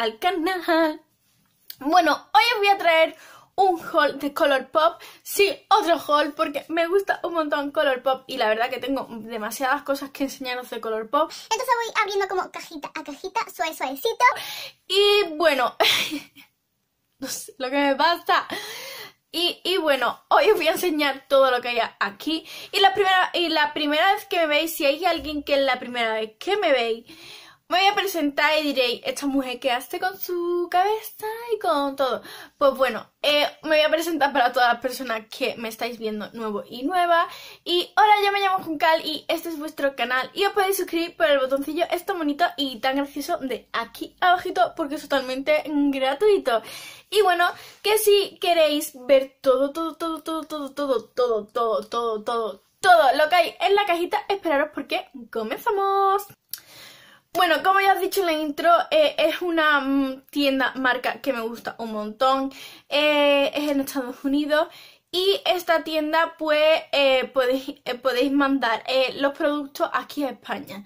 al canal. Bueno, hoy os voy a traer un haul de Colourpop, sí, otro haul, porque me gusta un montón Colourpop y la verdad que tengo demasiadas cosas que enseñaros de Colourpop. Entonces voy abriendo como cajita a cajita, suave, suavecito. Y bueno, no sé lo que me pasa. Y, y, bueno, hoy os voy a enseñar todo lo que hay aquí. Y la primera, y la primera vez que me veis, si hay alguien que es la primera vez que me veis, me voy a presentar y diréis, esta mujer que hace con su cabeza y con todo. Pues bueno, me voy a presentar para todas las personas que me estáis viendo nuevo y nueva. Y hola, yo me llamo Juncal y este es vuestro canal. Y os podéis suscribir por el botoncillo esto bonito y tan gracioso de aquí abajito porque es totalmente gratuito. Y bueno, que si queréis ver todo, todo, todo, todo, todo, todo, todo, todo, todo, todo, todo lo que hay en la cajita, esperaros porque comenzamos. Bueno, como ya os he dicho en la intro, eh, es una mm, tienda, marca que me gusta un montón. Eh, es en Estados Unidos. Y esta tienda, pues, eh, podéis, mandar los productos aquí a España.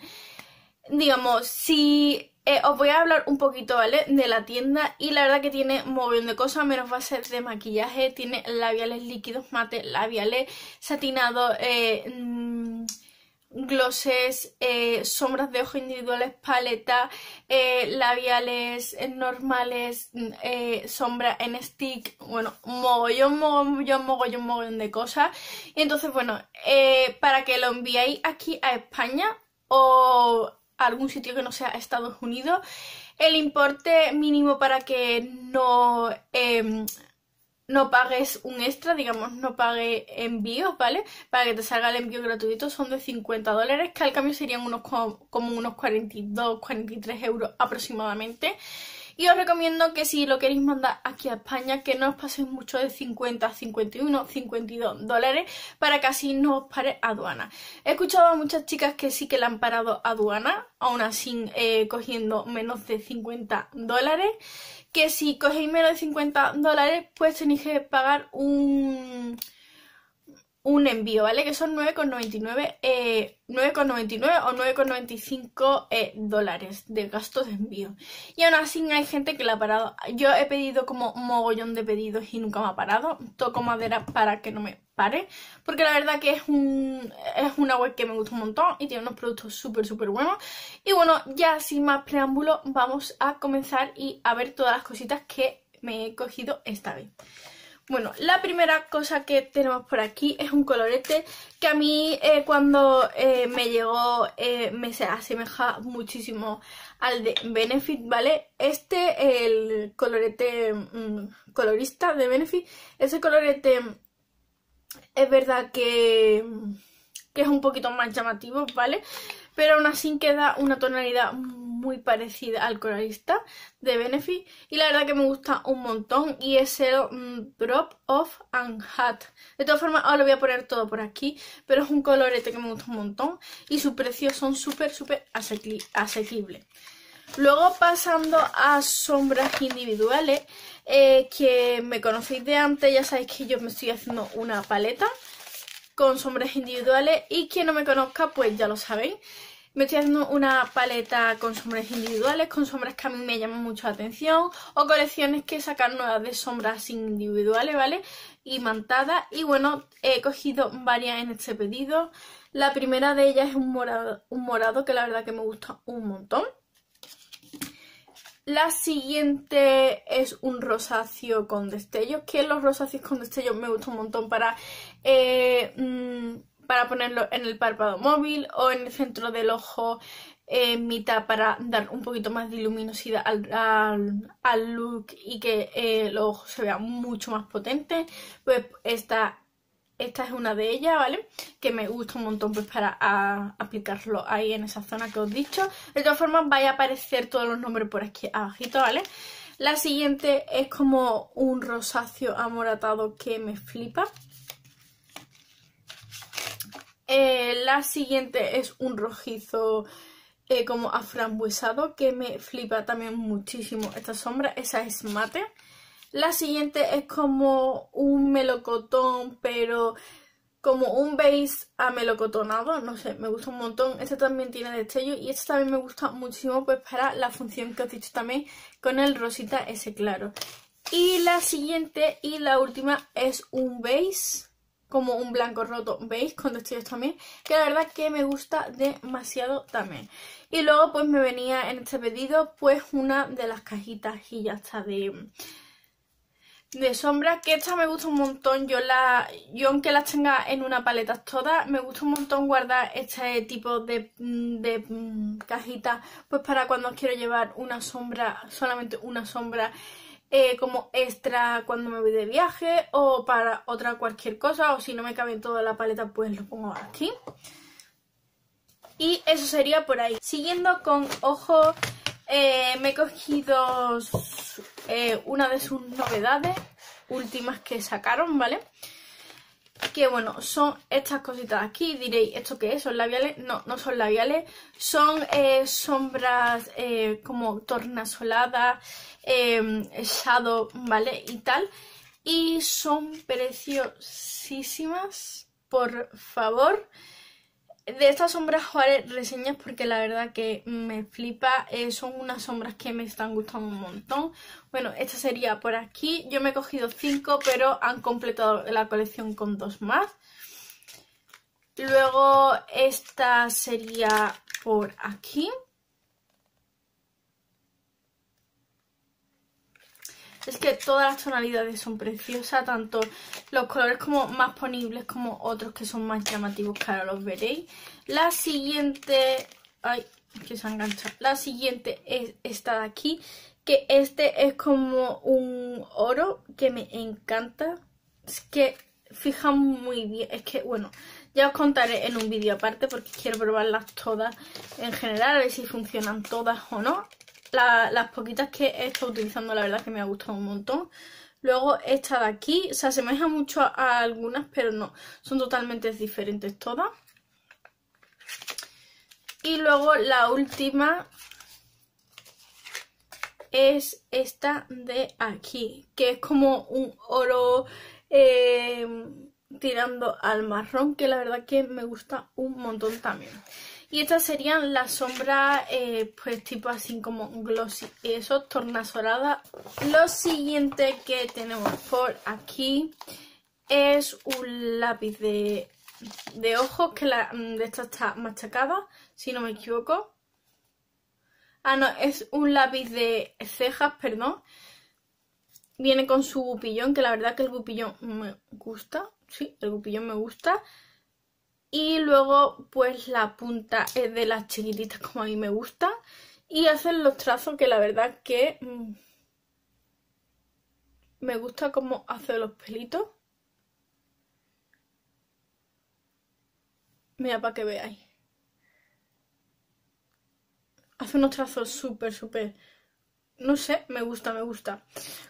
Digamos, si os voy a hablar un poquito, ¿vale? De la tienda y la verdad que tiene un de cosas, menos ser de maquillaje, tiene labiales líquidos, mate, labiales satinados, mm, glosses, eh, sombras de ojos individuales, paleta, eh, labiales eh, normales, mm, sombra en stick, bueno, mogollón, mogollón, mogollón, mogollón de cosas. Y entonces, bueno, para que lo enviéis aquí a España o a algún sitio que no sea Estados Unidos, el importe mínimo para que no em, no pagues un extra, digamos, no pagues envíos, ¿vale? Para que te salga el envío gratuito son de 50 dólares, que al cambio serían unos como, unos 42, 43 euros aproximadamente. Y os recomiendo que si lo queréis mandar aquí a España, que no os paséis mucho de 50, 51, 52 dólares para que así no os pare aduana. He escuchado a muchas chicas que sí que la han parado aduana, aún así eh, cogiendo menos de 50 dólares que si cogéis menos de 50 dólares, pues tenéis que pagar un un envío, ¿vale? Que son 9,99 9,99 eh, o 9,95 eh, dólares de gasto de envío. Y aún así hay gente que la ha parado. Yo he pedido como mogollón de pedidos y nunca me ha parado. Toco madera para que no me pare. Porque la verdad que es, un, es una web que me gusta un montón y tiene unos productos súper, súper buenos. Y bueno, ya sin más preámbulo, vamos a comenzar y a ver todas las cositas que me he cogido esta vez. Bueno, la primera cosa que tenemos por aquí es un colorete que a mí eh, cuando eh, me llegó eh, me se asemeja muchísimo al de Benefit, ¿vale? Este, el colorete mm, colorista de Benefit, ese colorete es verdad que, es un poquito más llamativo, ¿vale? Pero aún así queda una tonalidad muy parecida al colorista de Benefit y la verdad que me gusta un montón y es el mm, Drop of and Hat. De todas formas, ahora lo voy a poner todo por aquí, pero es un colorete que me gusta un montón y sus precios son súper, súper asequibles. Luego pasando a sombras individuales, eh, que me conocéis de antes, ya sabéis que yo me estoy haciendo una paleta con sombras individuales y quien no me conozca pues ya lo sabéis, me estoy haciendo una paleta con sombras individuales, con sombras que a mí me llaman mucho la atención, o colecciones que sacan nuevas de sombras individuales, ¿vale? Y mantada. Y bueno, he cogido varias en este pedido. La primera de ellas es un morado, un morado que la verdad que me gusta un montón. La siguiente es un rosáceo con destellos, que los rosáceos con destellos me gustan un montón para... Eh, mm, para ponerlo en el párpado móvil o en el centro del ojo en eh, mitad para dar un poquito más de luminosidad al, look y que el eh, ojo se vea mucho más potente pues esta, esta es una de ellas, ¿vale? Que me gusta un montón pues para aplicarlo ahí en esa zona que os he dicho. De todas formas, vais a aparecer todos los nombres por aquí abajito, ¿vale? La siguiente es como un rosáceo amoratado que me flipa. Eh, la siguiente es un rojizo eh, como aframbuesado que me flipa también muchísimo esta sombra. Esa es mate. La siguiente es como un melocotón, pero como un beige amelocotonado, no sé, me gusta un montón. Este también tiene destello y este también me gusta muchísimo pues para la función que os he dicho también con el rosita ese claro. Y la siguiente y la última es un beige como un blanco roto, ¿veis? Con destellos también, que la verdad que me gusta demasiado también. Y luego pues me venía en este pedido pues una de las cajitas y ya está de, de sombra, que esta me gusta un montón, yo, la, yo aunque las tenga en una paleta toda me gusta un montón guardar este tipo de, de mm, cajitas pues para cuando quiero llevar una sombra, solamente una sombra eh, como extra cuando me voy de viaje o para otra cualquier cosa o si no me cabe en toda la paleta pues lo pongo aquí y eso sería por ahí siguiendo con ojo eh, me he cogido eh, una de sus novedades últimas que sacaron vale que bueno, son estas cositas aquí, diréis, ¿esto qué es? ¿Son labiales? No, no son labiales, son eh, sombras eh, como tornasoladas, em, shadow, ¿vale? Y tal, y son preciosísimas, por favor, de estas sombras Juárez reseñas porque la verdad que me flipa, eh, son unas sombras que me están gustando un montón. Bueno, esta sería por aquí, yo me he cogido cinco pero han completado la colección con dos más. Luego esta sería por aquí. Es que todas las tonalidades son preciosas, tanto los colores como más ponibles como otros que son más llamativos, que ahora los veréis. La siguiente... Ay, que se engancha. La siguiente es esta de aquí, que este es como un oro que me encanta. Es que fija muy bien, es que bueno, ya os contaré en un vídeo aparte porque quiero probarlas todas en general, a ver si funcionan todas o no las poquitas que he estado utilizando, la verdad que me ha gustado un montón. Luego esta de aquí, se asemeja mucho a algunas, pero no, son totalmente diferentes todas. Y luego la última es esta de aquí, que es como un oro eh, tirando al marrón, que la verdad que me gusta un montón también. Y estas serían las sombras, eh, pues tipo así como glossy, eso, tornasolada. Lo siguiente que tenemos por aquí es un lápiz de, ojos, que la, mm, de esta está machacada, si no me equivoco. Ah, no, es un lápiz de cejas, perdón. Viene con su gupillón, que la verdad que el gupillón me gusta. Sí, el gupillón me gusta y luego pues la punta es de las chiquititas como a mí me gusta y hacen los trazos que la verdad que mm, me gusta como hace los pelitos mira para que veáis hace unos trazos súper súper no sé, me gusta, me gusta.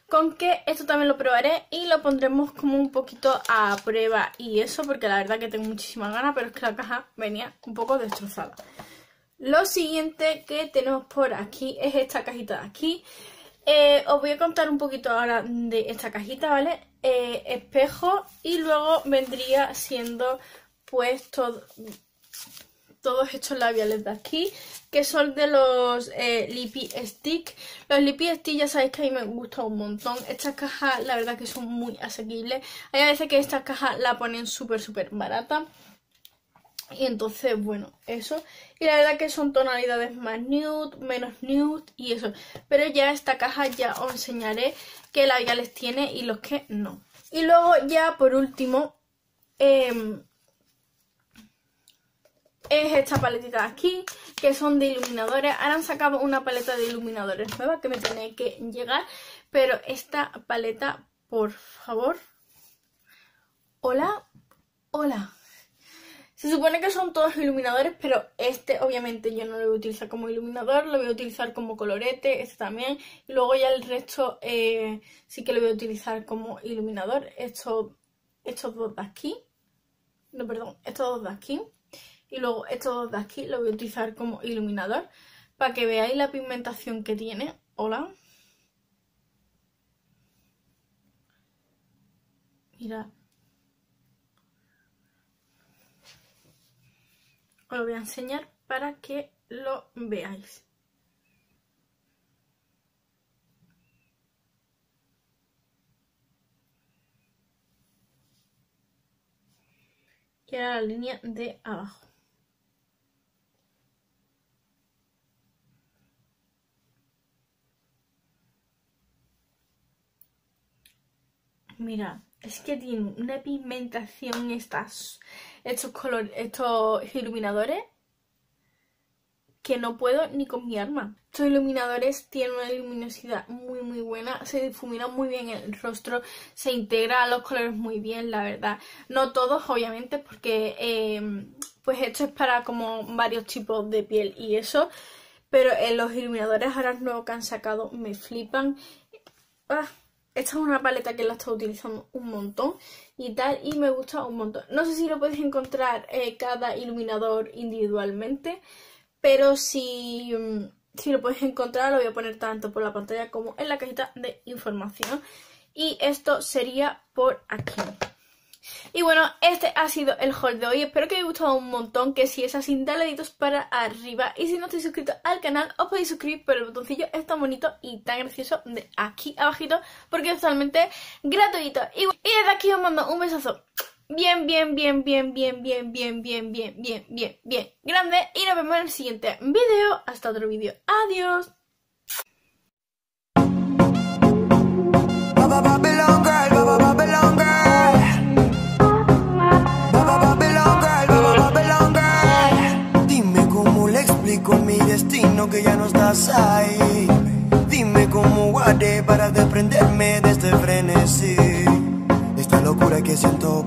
Con que esto también lo probaré y lo pondremos como un poquito a prueba y eso, porque la verdad que tengo muchísimas ganas, pero es que la caja venía un poco destrozada. Lo siguiente que tenemos por aquí es esta cajita de aquí. Eh, os voy a contar un poquito ahora de esta cajita, ¿vale? Eh, espejo y luego vendría siendo pues todo todos estos labiales de aquí, que son de los eh, Stick. Los Lippy Stick ya sabéis que a mí me gustan un montón. Estas cajas la verdad que son muy asequibles. Hay veces que estas cajas la ponen súper súper barata. Y entonces, bueno, eso. Y la verdad que son tonalidades más nude, menos nude y eso. Pero ya esta caja ya os enseñaré qué labiales tiene y los que no. Y luego ya por último... Em, es esta paletita de aquí, que son de iluminadores. Ahora han sacado una paleta de iluminadores nueva que me tiene que llegar, pero esta paleta, por favor. Hola, hola. Se supone que son todos iluminadores, pero este obviamente yo no lo voy a utilizar como iluminador, lo voy a utilizar como colorete, este también. Y luego ya el resto eh, sí que lo voy a utilizar como iluminador. estos dos de aquí. No, perdón, estos dos de aquí y luego estos de aquí lo voy a utilizar como iluminador para que veáis la pigmentación que tiene. Hola. mira Os lo voy a enseñar para que lo veáis. Y ahora la línea de abajo. Mira, es que tiene una pigmentación estas, estos, color, estos iluminadores que no puedo ni con mi arma. Estos iluminadores tienen una luminosidad muy muy buena, se difumina muy bien el rostro, se integra los colores muy bien, la verdad. No todos, obviamente, porque em, pues esto es para como varios tipos de piel y eso. Pero eh, los iluminadores ahora nuevos que han sacado me flipan. Ah esta es una paleta que la estoy utilizando un montón y tal, y me gusta un montón. No sé si lo podéis encontrar eh, cada iluminador individualmente, pero si, mm, si lo podéis encontrar lo voy a poner tanto por la pantalla como en la cajita de información. Y esto sería por aquí. Y bueno, este ha sido el haul de hoy. Espero que os haya gustado un montón. Que si es así, dale deditos para arriba. Y si no estáis suscrito al canal, os podéis suscribir por el botoncillo es tan bonito y tan gracioso de aquí abajito. Porque es totalmente gratuito. Y, y desde aquí os mando un besazo. Bien, bien, bien, bien, bien, bien, bien, bien, bien, bien, bien, bien. Grande. Y nos vemos en el siguiente vídeo. Hasta otro vídeo. Adiós. destino que ya no estás ahí. Dime cómo guardé para desprenderme de este frenesí, esta locura que siento.